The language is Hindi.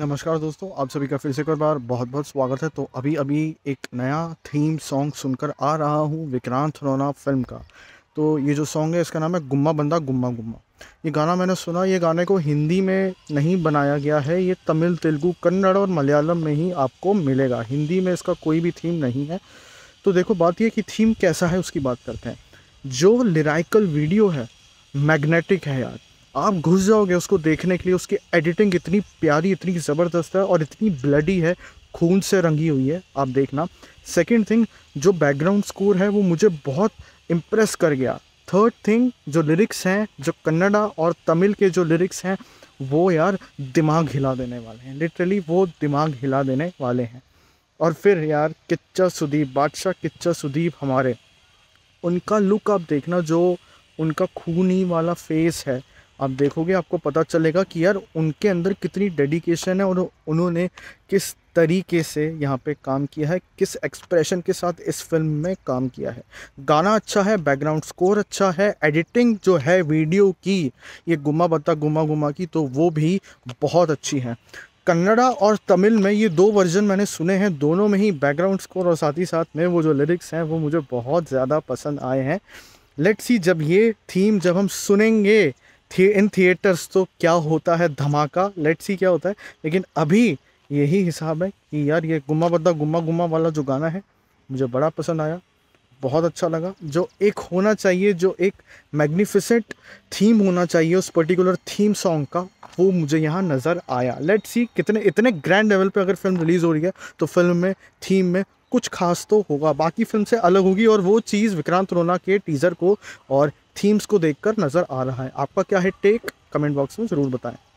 नमस्कार दोस्तों आप सभी का फिर से एक बार बहुत बहुत स्वागत है तो अभी अभी एक नया थीम सॉन्ग सुनकर आ रहा हूँ विक्रांत रोना फिल्म का तो ये जो सॉन्ग है इसका नाम है गुम्मा बंदा गुम्मा गुम्मा ये गाना मैंने सुना ये गाने को हिंदी में नहीं बनाया गया है ये तमिल तेलुगू कन्नड़ और मलयालम में ही आपको मिलेगा हिंदी में इसका कोई भी थीम नहीं है तो देखो बात यह कि थीम कैसा है उसकी बात करते हैं जो लिराइकल वीडियो है मैग्नेटिक है यार आप घुस जाओगे उसको देखने के लिए उसकी एडिटिंग इतनी प्यारी इतनी ज़बरदस्त है और इतनी ब्लडी है खून से रंगी हुई है आप देखना सेकेंड थिंग जो बैकग्राउंड स्कोर है वो मुझे बहुत इम्प्रेस कर गया थर्ड थिंग जो लिरिक्स हैं जो कन्नडा और तमिल के जो लिरिक्स हैं वो यार दिमाग हिला देने वाले हैं लिटरली वो दिमाग हिला देने वाले हैं और फिर यार किच्चा सुदीप बादशाह किच्चा सुदीप हमारे उनका लुक आप देखना जो उनका खूनी वाला फेस है आप देखोगे आपको पता चलेगा कि यार उनके अंदर कितनी डेडिकेशन है और उन्होंने किस तरीके से यहाँ पे काम किया है किस एक्सप्रेशन के साथ इस फिल्म में काम किया है गाना अच्छा है बैकग्राउंड स्कोर अच्छा है एडिटिंग जो है वीडियो की ये गुमा बता गुमा गुमा की तो वो भी बहुत अच्छी है कन्नड़ा और तमिल में ये दो वर्जन मैंने सुने हैं दोनों में ही बैकग्राउंड स्कोर और साथ ही साथ में वो जो लिरिक्स हैं वो मुझे बहुत ज़्यादा पसंद आए हैं लेट्स सी जब ये थीम जब हम सुनेंगे थी इन थिएटर्स तो क्या होता है धमाका लेट्स सी क्या होता है लेकिन अभी यही हिसाब है कि यार ये गुम्मा बद्दा गुम्मा गुम्मा वाला जो गाना है मुझे बड़ा पसंद आया बहुत अच्छा लगा जो एक होना चाहिए जो एक मैग्निफिसेंट थीम होना चाहिए उस पर्टिकुलर थीम सॉन्ग का वो मुझे यहाँ नज़र आया लेट्स सी कितने इतने ग्रैंड लेवल पे अगर फिल्म रिलीज़ हो रही है तो फिल्म में थीम में कुछ खास तो होगा बाकी फिल्म से अलग होगी और वो चीज़ विक्रांत रोना के टीज़र को और थीम्स को देखकर नज़र आ रहा है आपका क्या है टेक कमेंट बॉक्स में ज़रूर बताएं